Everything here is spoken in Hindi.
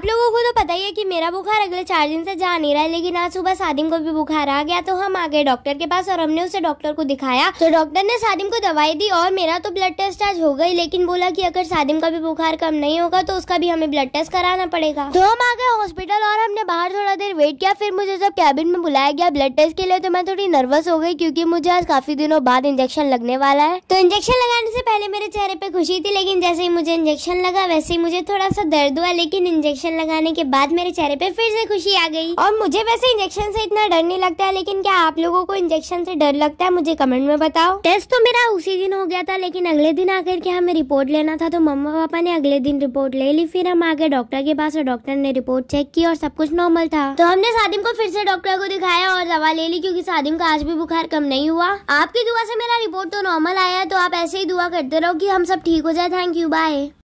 आप लोगों को तो पता ही है कि मेरा बुखार अगले चार दिन से जा नहीं रहा है लेकिन आज सुबह सादिम को भी बुखार आ गया तो हम आ गए डॉक्टर के पास और हमने उसे डॉक्टर को दिखाया तो डॉक्टर ने सादिम को दवाई दी और मेरा तो ब्लड टेस्ट आज हो गई लेकिन बोला की अगर सादिम का भी बुखार कम नहीं होगा तो उसका भी हमें ब्लड टेस्ट कराना पड़ेगा तो हम आ गए हॉस्पिटल और हमने बाहर थोड़ा देर वेट किया फिर मुझे जब कैबिन में बुलाया गया ब्लड टेस्ट के लिए तो मैं थोड़ी नर्वस हो गई क्योंकि मुझे आज काफी दिनों बाद इंजेक्शन लगने वाला है तो इंजेक्शन लगाने से पहले मेरे चेहरे पे खुशी थी लेकिन जैसे ही मुझे इंजेक्शन लगा वैसे ही मुझे थोड़ा सा दर्द हुआ लेकिन इंजेक्शन लगाने के बाद मेरे चेहरे पे फिर से खुशी आ गई और मुझे वैसे इंजेक्शन से इतना डर नहीं लगता है लेकिन क्या आप लोगों को इंजेक्शन से डर लगता है मुझे कमेंट में बताओ टेस्ट तो मेरा उसी दिन हो गया था लेकिन अगले दिन आकर के हमें रिपोर्ट लेना था तो मम्मा पापा ने अगले दिन रिपोर्ट ले ली फिर हम आगे डॉक्टर के पास और डॉक्टर ने रिपोर्ट चेक की और सब कुछ नॉर्मल था तो हमने सादिम को फिर से डॉक्टर को दिखाया और दवा ले ली क्योंकि सादिम का आज भी बुखार कम नहीं हुआ आपकी दुआ से मेरा रिपोर्ट तो नॉर्मल आया है तो आप ऐसे ही दुआ करते रहो कि हम सब ठीक हो जाए थैंक यू बाय